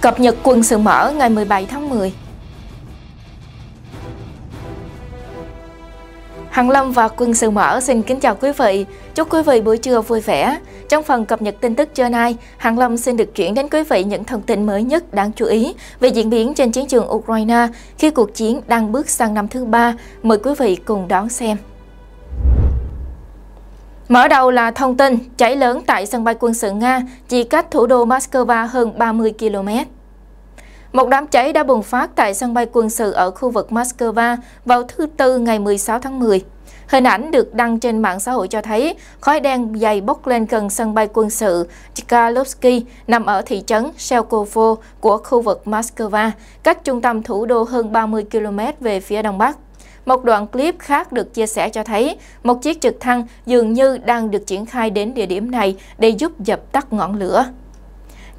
Cập nhật quân sự mở ngày 17 tháng 10 Hằng Lâm và Quân sự mở xin kính chào quý vị. Chúc quý vị buổi trưa vui vẻ. Trong phần cập nhật tin tức trưa nay, Hằng Lâm xin được chuyển đến quý vị những thông tin mới nhất đáng chú ý về diễn biến trên chiến trường Ukraine khi cuộc chiến đang bước sang năm thứ ba. Mời quý vị cùng đón xem. Mở đầu là thông tin cháy lớn tại sân bay quân sự Nga chỉ cách thủ đô Moscow hơn 30 km. Một đám cháy đã bùng phát tại sân bay quân sự ở khu vực Moscow vào thứ Tư ngày 16 tháng 10. Hình ảnh được đăng trên mạng xã hội cho thấy khói đen dày bốc lên gần sân bay quân sự Chkalovsky nằm ở thị trấn Selkovo của khu vực Moscow, cách trung tâm thủ đô hơn 30 km về phía đông bắc. Một đoạn clip khác được chia sẻ cho thấy một chiếc trực thăng dường như đang được triển khai đến địa điểm này để giúp dập tắt ngọn lửa.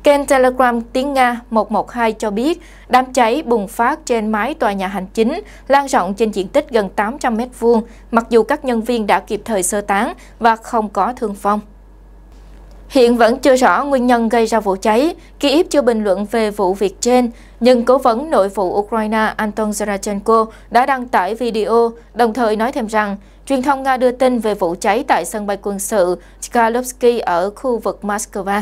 Kênh Telegram tiếng Nga 112 cho biết đám cháy bùng phát trên mái tòa nhà hành chính, lan rộng trên diện tích gần 800 m2, mặc dù các nhân viên đã kịp thời sơ tán và không có thương vong. Hiện vẫn chưa rõ nguyên nhân gây ra vụ cháy, Kyiv chưa bình luận về vụ việc trên, nhưng cố vấn nội vụ Ukraine Anton Zarachenko đã đăng tải video, đồng thời nói thêm rằng truyền thông Nga đưa tin về vụ cháy tại sân bay quân sự Skalovsky ở khu vực Moscow.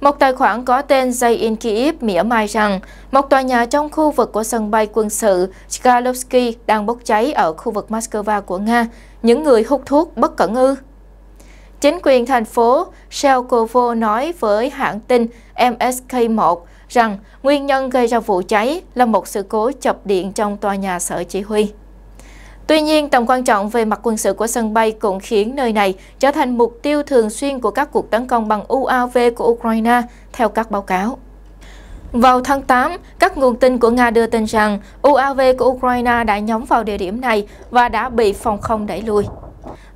Một tài khoản có tên Zayin Kyiv mỉa mai rằng một tòa nhà trong khu vực của sân bay quân sự Skalovsky đang bốc cháy ở khu vực Moscow của Nga. Những người hút thuốc bất cẩn ư? Chính quyền thành phố Shelkovo nói với hãng tin MSK1 rằng nguyên nhân gây ra vụ cháy là một sự cố chập điện trong tòa nhà sở chỉ huy. Tuy nhiên, tầm quan trọng về mặt quân sự của sân bay cũng khiến nơi này trở thành mục tiêu thường xuyên của các cuộc tấn công bằng UAV của Ukraine, theo các báo cáo. Vào tháng 8, các nguồn tin của Nga đưa tin rằng UAV của Ukraine đã nhắm vào địa điểm này và đã bị phòng không đẩy lùi.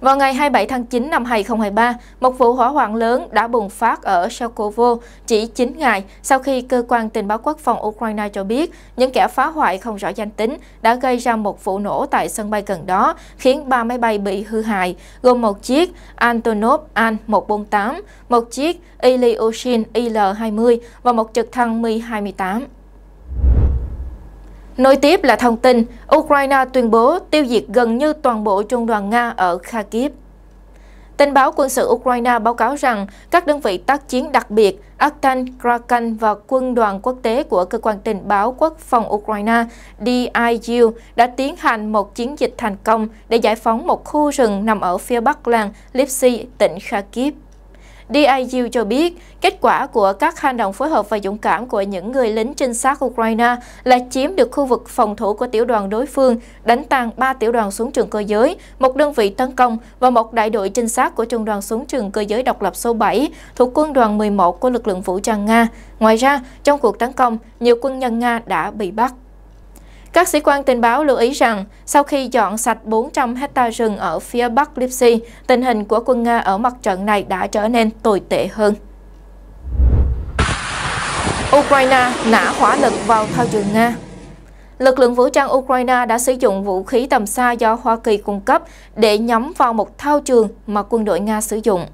Vào ngày 27 tháng 9 năm 2023, một vụ hỏa hoạn lớn đã bùng phát ở Sokovo chỉ 9 ngày sau khi cơ quan tình báo quốc phòng Ukraine cho biết những kẻ phá hoại không rõ danh tính đã gây ra một vụ nổ tại sân bay gần đó, khiến 3 máy bay bị hư hại, gồm một chiếc Antonov An-148, một chiếc Ilyushin Il-20 và một trực thăng Mi-28. Nối tiếp là thông tin, Ukraine tuyên bố tiêu diệt gần như toàn bộ trung đoàn Nga ở Kharkiv. Tình báo quân sự Ukraine báo cáo rằng các đơn vị tác chiến đặc biệt Aktan, Krakan và quân đoàn quốc tế của Cơ quan Tình báo Quốc phòng Ukraine DIU đã tiến hành một chiến dịch thành công để giải phóng một khu rừng nằm ở phía bắc làng Lipsy, tỉnh Kharkiv. DIU cho biết, kết quả của các hành động phối hợp và dũng cảm của những người lính trinh sát Ukraine là chiếm được khu vực phòng thủ của tiểu đoàn đối phương, đánh tan 3 tiểu đoàn xuống trường cơ giới, một đơn vị tấn công và một đại đội trinh sát của trung đoàn xuống trường cơ giới độc lập số 7 thuộc quân đoàn 11 của lực lượng vũ trang Nga. Ngoài ra, trong cuộc tấn công, nhiều quân nhân Nga đã bị bắt. Các sĩ quan tình báo lưu ý rằng, sau khi dọn sạch 400 hecta rừng ở phía bắc Lipsy, tình hình của quân Nga ở mặt trận này đã trở nên tồi tệ hơn. Ukraine nã hỏa lực vào thao trường Nga Lực lượng vũ trang Ukraine đã sử dụng vũ khí tầm xa do Hoa Kỳ cung cấp để nhắm vào một thao trường mà quân đội Nga sử dụng.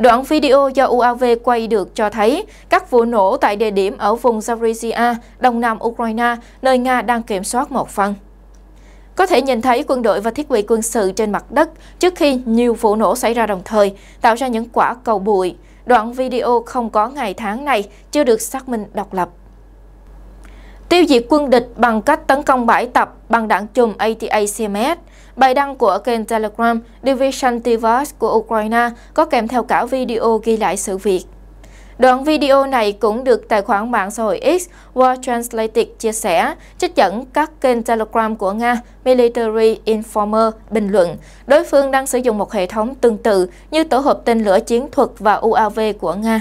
Đoạn video do UAV quay được cho thấy các vụ nổ tại địa điểm ở vùng Zaporizhia, đông nam Ukraine, nơi Nga đang kiểm soát một phần. Có thể nhìn thấy quân đội và thiết bị quân sự trên mặt đất trước khi nhiều vụ nổ xảy ra đồng thời, tạo ra những quả cầu bụi. Đoạn video không có ngày tháng này chưa được xác minh độc lập. Tiêu diệt quân địch bằng cách tấn công bãi tập bằng đạn chùm ATACMS. Bài đăng của kênh Telegram Division Tivas của Ukraine có kèm theo cả video ghi lại sự việc. Đoạn video này cũng được tài khoản mạng xã hội X War Translated chia sẻ, trích dẫn các kênh Telegram của Nga Military Informer bình luận đối phương đang sử dụng một hệ thống tương tự như tổ hợp tên lửa chiến thuật và UAV của Nga.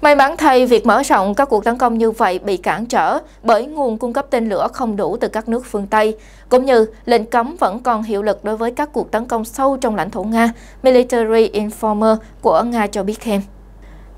May mắn thay, việc mở rộng các cuộc tấn công như vậy bị cản trở bởi nguồn cung cấp tên lửa không đủ từ các nước phương Tây, cũng như lệnh cấm vẫn còn hiệu lực đối với các cuộc tấn công sâu trong lãnh thổ Nga, Military Informer của Nga cho biết thêm.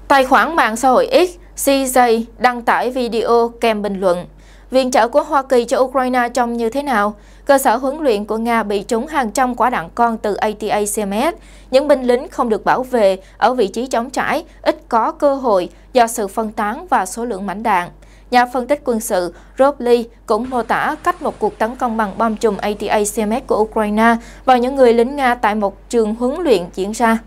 Tài khoản mạng xã hội X, CJ đăng tải video kèm bình luận Viện trợ của Hoa Kỳ cho Ukraine trông như thế nào? Cơ sở huấn luyện của Nga bị trúng hàng trăm quả đạn con từ ATACMS. Những binh lính không được bảo vệ ở vị trí chống trải, ít có cơ hội do sự phân tán và số lượng mảnh đạn. Nhà phân tích quân sự Rob Lee cũng mô tả cách một cuộc tấn công bằng bom chùm ATACMS của Ukraine vào những người lính Nga tại một trường huấn luyện diễn ra.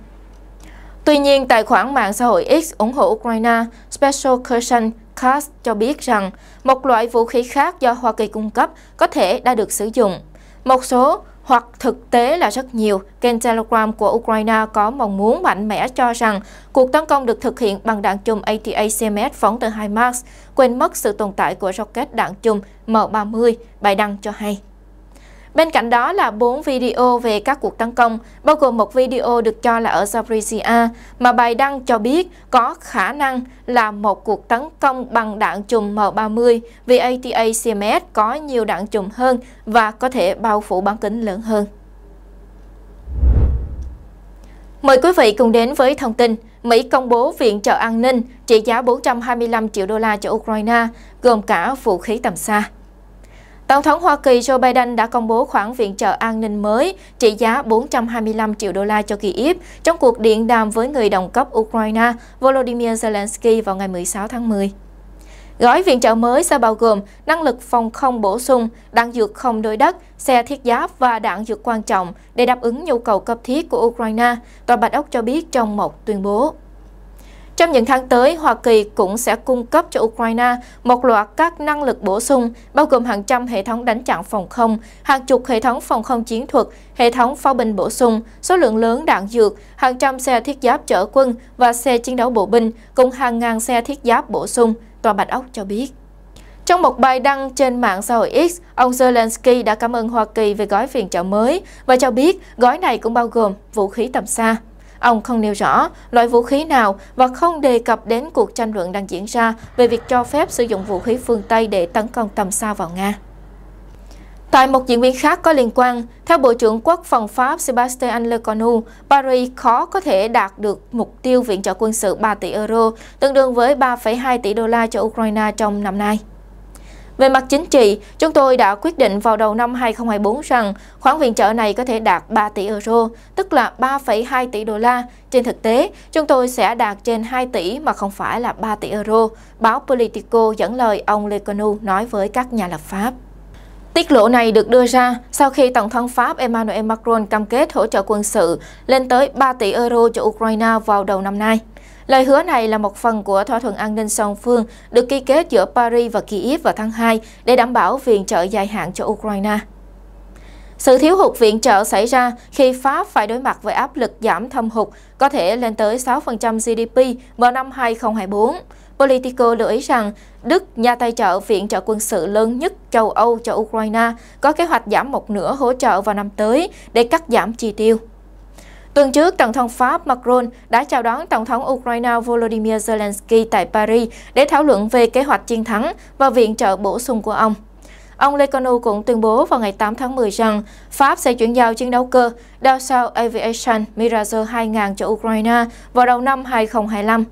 Tuy nhiên, tài khoản mạng xã hội X ủng hộ Ukraine, Special Cushion Kass cho biết rằng một loại vũ khí khác do Hoa Kỳ cung cấp có thể đã được sử dụng. Một số hoặc thực tế là rất nhiều, kênh Telegram của Ukraine có mong muốn mạnh mẽ cho rằng cuộc tấn công được thực hiện bằng đạn chùm ATACMS phóng từ HIMARS, quên mất sự tồn tại của rocket đạn chùm M30, bài đăng cho hay. Bên cạnh đó là 4 video về các cuộc tấn công, bao gồm một video được cho là ở Zaporizhia, mà bài đăng cho biết có khả năng là một cuộc tấn công bằng đạn chùm M30 vì ATACMS có nhiều đạn chùm hơn và có thể bao phủ bán kính lớn hơn. Mời quý vị cùng đến với thông tin Mỹ công bố viện trợ an ninh trị giá 425 triệu đô la cho Ukraine, gồm cả vũ khí tầm xa. Tổng thống Hoa Kỳ Joe Biden đã công bố khoản viện trợ an ninh mới trị giá 425 triệu đô la cho Kyiv trong cuộc điện đàm với người đồng cấp Ukraine Volodymyr Zelensky vào ngày 16 tháng 10. Gói viện trợ mới sẽ bao gồm năng lực phòng không bổ sung, đạn dược không đối đất, xe thiết giáp và đạn dược quan trọng để đáp ứng nhu cầu cấp thiết của Ukraine, Tòa Bạch Ốc cho biết trong một tuyên bố. Trong những tháng tới, Hoa Kỳ cũng sẽ cung cấp cho Ukraine một loạt các năng lực bổ sung, bao gồm hàng trăm hệ thống đánh chặn phòng không, hàng chục hệ thống phòng không chiến thuật, hệ thống pháo binh bổ sung, số lượng lớn đạn dược, hàng trăm xe thiết giáp chở quân và xe chiến đấu bộ binh, cùng hàng ngàn xe thiết giáp bổ sung, Tòa Bạch Ốc cho biết. Trong một bài đăng trên mạng xã hội X, ông Zelensky đã cảm ơn Hoa Kỳ về gói viện trợ mới và cho biết gói này cũng bao gồm vũ khí tầm xa. Ông không nêu rõ loại vũ khí nào và không đề cập đến cuộc tranh luận đang diễn ra về việc cho phép sử dụng vũ khí phương Tây để tấn công tầm xa vào Nga. Tại một diễn biến khác có liên quan, theo Bộ trưởng Quốc phòng Pháp Sébastien Lecornu, Paris khó có thể đạt được mục tiêu viện trợ quân sự 3 tỷ euro, tương đương với 3,2 tỷ đô la cho Ukraine trong năm nay. Về mặt chính trị, chúng tôi đã quyết định vào đầu năm 2024 rằng khoản viện trợ này có thể đạt 3 tỷ euro, tức là 3,2 tỷ đô la. Trên thực tế, chúng tôi sẽ đạt trên 2 tỷ mà không phải là 3 tỷ euro, báo Politico dẫn lời ông Lecanu nói với các nhà lập pháp. Tiết lộ này được đưa ra sau khi Tổng thống Pháp Emmanuel Macron cam kết hỗ trợ quân sự lên tới 3 tỷ euro cho Ukraine vào đầu năm nay. Lời hứa này là một phần của thỏa thuận an ninh song phương được ký kết giữa Paris và Kyiv vào tháng 2 để đảm bảo viện trợ dài hạn cho Ukraine. Sự thiếu hụt viện trợ xảy ra khi Pháp phải đối mặt với áp lực giảm thâm hụt có thể lên tới 6% GDP vào năm 2024. Politico lưu ý rằng Đức, nhà tài trợ viện trợ quân sự lớn nhất châu Âu cho Ukraine, có kế hoạch giảm một nửa hỗ trợ vào năm tới để cắt giảm chi tiêu. Tuần trước, Tổng thống Pháp Macron đã chào đón Tổng thống Ukraine Volodymyr Zelensky tại Paris để thảo luận về kế hoạch chiến thắng và viện trợ bổ sung của ông. Ông Le Lecono cũng tuyên bố vào ngày 8 tháng 10 rằng Pháp sẽ chuyển giao chiến đấu cơ Dassault Aviation Mirage 2000 cho Ukraine vào đầu năm 2025.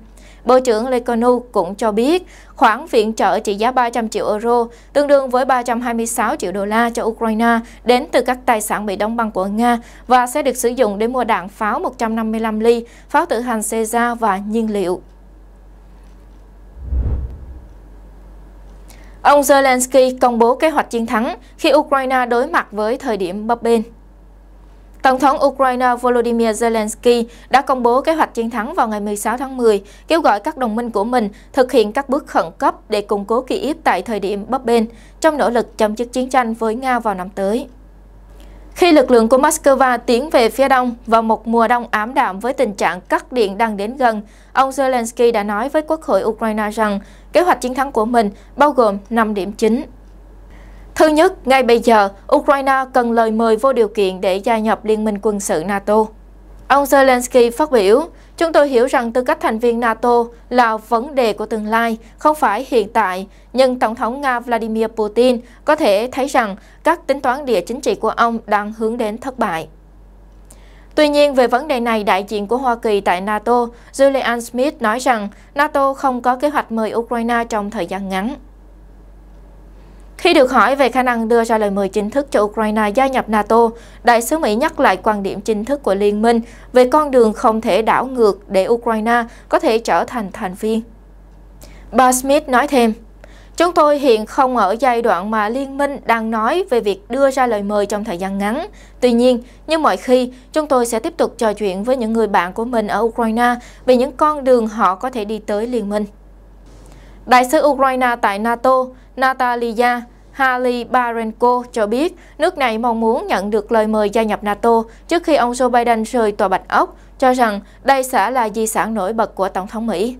Bộ trưởng Lekonu cũng cho biết khoản viện trợ trị giá 300 triệu euro, tương đương với 326 triệu đô la cho Ukraine đến từ các tài sản bị đóng băng của Nga và sẽ được sử dụng để mua đạn pháo 155 ly, pháo tự hành Caesar và nhiên liệu. Ông Zelensky công bố kế hoạch chiến thắng khi Ukraine đối mặt với thời điểm bấp bênh. Tổng thống Ukraine Volodymyr Zelensky đã công bố kế hoạch chiến thắng vào ngày 16 tháng 10, kêu gọi các đồng minh của mình thực hiện các bước khẩn cấp để củng cố Kyiv tại thời điểm bấp bênh trong nỗ lực chấm dứt chiến tranh với Nga vào năm tới. Khi lực lượng của Moscow tiến về phía đông vào một mùa đông ám đạm với tình trạng cắt điện đang đến gần, ông Zelensky đã nói với Quốc hội Ukraine rằng kế hoạch chiến thắng của mình bao gồm 5 điểm chính. Thứ nhất, ngay bây giờ, Ukraine cần lời mời vô điều kiện để gia nhập Liên minh quân sự NATO. Ông Zelensky phát biểu, chúng tôi hiểu rằng tư cách thành viên NATO là vấn đề của tương lai, không phải hiện tại, nhưng Tổng thống Nga Vladimir Putin có thể thấy rằng các tính toán địa chính trị của ông đang hướng đến thất bại. Tuy nhiên, về vấn đề này, đại diện của Hoa Kỳ tại NATO, Julian Smith nói rằng NATO không có kế hoạch mời Ukraine trong thời gian ngắn. Khi được hỏi về khả năng đưa ra lời mời chính thức cho Ukraine gia nhập NATO, đại sứ Mỹ nhắc lại quan điểm chính thức của liên minh về con đường không thể đảo ngược để Ukraine có thể trở thành thành viên. Bà Smith nói thêm, Chúng tôi hiện không ở giai đoạn mà liên minh đang nói về việc đưa ra lời mời trong thời gian ngắn. Tuy nhiên, như mọi khi, chúng tôi sẽ tiếp tục trò chuyện với những người bạn của mình ở Ukraine về những con đường họ có thể đi tới liên minh. Đại sứ Ukraine tại NATO, Natalia Harley Barenko cho biết nước này mong muốn nhận được lời mời gia nhập NATO trước khi ông Joe Biden rời tòa Bạch Ốc, cho rằng đây sẽ là di sản nổi bật của Tổng thống Mỹ.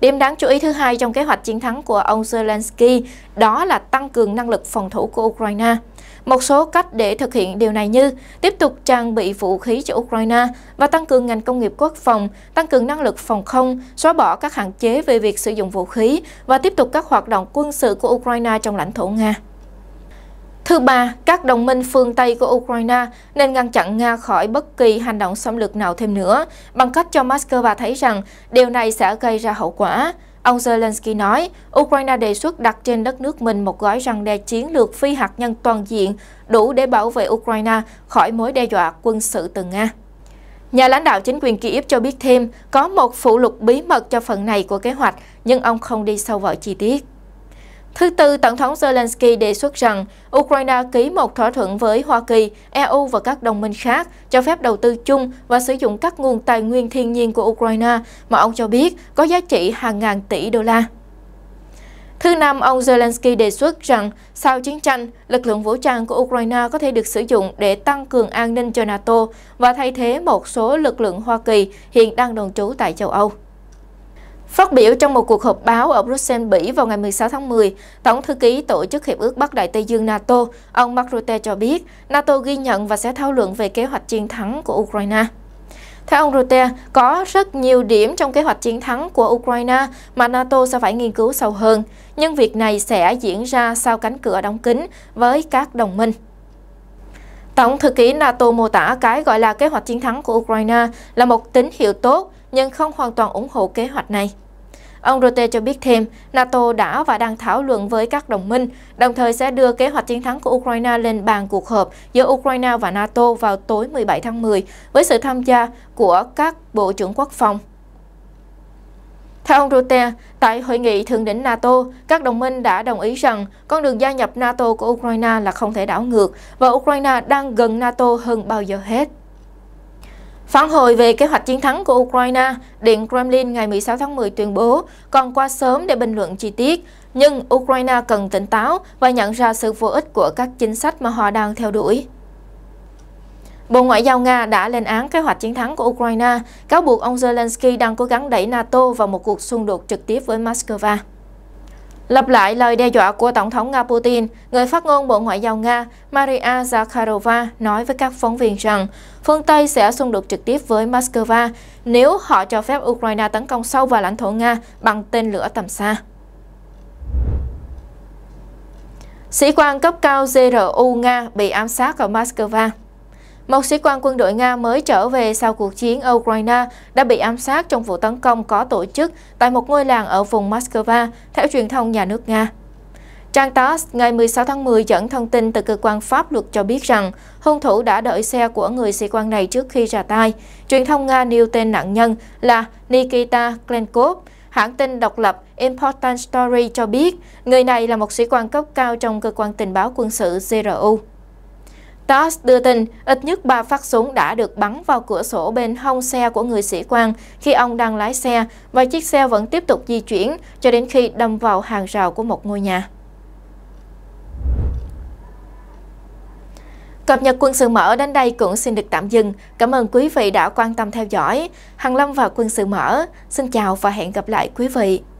Điểm đáng chú ý thứ hai trong kế hoạch chiến thắng của ông Zelensky đó là tăng cường năng lực phòng thủ của Ukraine. Một số cách để thực hiện điều này như tiếp tục trang bị vũ khí cho Ukraine và tăng cường ngành công nghiệp quốc phòng, tăng cường năng lực phòng không, xóa bỏ các hạn chế về việc sử dụng vũ khí và tiếp tục các hoạt động quân sự của Ukraine trong lãnh thổ Nga. Thứ ba, các đồng minh phương Tây của Ukraine nên ngăn chặn Nga khỏi bất kỳ hành động xâm lược nào thêm nữa, bằng cách cho Moscow thấy rằng điều này sẽ gây ra hậu quả. Ông Zelensky nói, Ukraine đề xuất đặt trên đất nước mình một gói răng đe chiến lược phi hạt nhân toàn diện đủ để bảo vệ Ukraine khỏi mối đe dọa quân sự từ Nga. Nhà lãnh đạo chính quyền Kyiv cho biết thêm có một phụ lục bí mật cho phần này của kế hoạch, nhưng ông không đi sâu vào chi tiết. Thứ tư, Tổng thống Zelensky đề xuất rằng Ukraine ký một thỏa thuận với Hoa Kỳ, EU và các đồng minh khác cho phép đầu tư chung và sử dụng các nguồn tài nguyên thiên nhiên của Ukraine mà ông cho biết có giá trị hàng ngàn tỷ đô la. Thứ năm, ông Zelensky đề xuất rằng sau chiến tranh, lực lượng vũ trang của Ukraine có thể được sử dụng để tăng cường an ninh cho NATO và thay thế một số lực lượng Hoa Kỳ hiện đang đồn trú tại châu Âu. Phát biểu trong một cuộc họp báo ở Bruxelles, Bỉ vào ngày 16 tháng 10, Tổng thư ký Tổ chức Hiệp ước Bắc Đại Tây Dương NATO, ông Mark Rutte cho biết NATO ghi nhận và sẽ thảo luận về kế hoạch chiến thắng của Ukraine. Theo ông Rutte, có rất nhiều điểm trong kế hoạch chiến thắng của Ukraine mà NATO sẽ phải nghiên cứu sâu hơn, nhưng việc này sẽ diễn ra sau cánh cửa đóng kín với các đồng minh. Tổng thư ký NATO mô tả cái gọi là kế hoạch chiến thắng của Ukraine là một tín hiệu tốt, nhưng không hoàn toàn ủng hộ kế hoạch này. Ông Rutte cho biết thêm, NATO đã và đang thảo luận với các đồng minh, đồng thời sẽ đưa kế hoạch chiến thắng của Ukraine lên bàn cuộc họp giữa Ukraine và NATO vào tối 17 tháng 10 với sự tham gia của các bộ trưởng quốc phòng. Theo ông Rutte, tại hội nghị thượng đỉnh NATO, các đồng minh đã đồng ý rằng con đường gia nhập NATO của Ukraine là không thể đảo ngược và Ukraine đang gần NATO hơn bao giờ hết. Phản hồi về kế hoạch chiến thắng của Ukraine, Điện Kremlin ngày 16 tháng 10 tuyên bố còn quá sớm để bình luận chi tiết, nhưng Ukraine cần tỉnh táo và nhận ra sự vô ích của các chính sách mà họ đang theo đuổi. Bộ Ngoại giao Nga đã lên án kế hoạch chiến thắng của Ukraine, cáo buộc ông Zelensky đang cố gắng đẩy NATO vào một cuộc xung đột trực tiếp với Moscow. Lặp lại lời đe dọa của Tổng thống Nga Putin, người phát ngôn Bộ Ngoại giao Nga Maria Zakharova nói với các phóng viên rằng phương Tây sẽ xung đột trực tiếp với Moscow nếu họ cho phép Ukraine tấn công sâu vào lãnh thổ Nga bằng tên lửa tầm xa. Sĩ quan cấp cao GRU Nga bị ám sát ở Moscow một sĩ quan quân đội Nga mới trở về sau cuộc chiến Ukraine đã bị ám sát trong vụ tấn công có tổ chức tại một ngôi làng ở vùng Moscow, theo truyền thông nhà nước Nga. Trang TASS ngày 16 tháng 10 dẫn thông tin từ cơ quan pháp luật cho biết rằng hung thủ đã đợi xe của người sĩ quan này trước khi ra tay. Truyền thông Nga nêu tên nạn nhân là Nikita Klenkov. Hãng tin độc lập Important Story cho biết người này là một sĩ quan cấp cao trong cơ quan tình báo quân sự GRU. TASS đưa tin ít nhất 3 phát súng đã được bắn vào cửa sổ bên hông xe của người sĩ quan khi ông đang lái xe và chiếc xe vẫn tiếp tục di chuyển cho đến khi đâm vào hàng rào của một ngôi nhà. Cập nhật quân sự mở đến đây cũng xin được tạm dừng. Cảm ơn quý vị đã quan tâm theo dõi. Hằng Lâm và quân sự mở. Xin chào và hẹn gặp lại quý vị.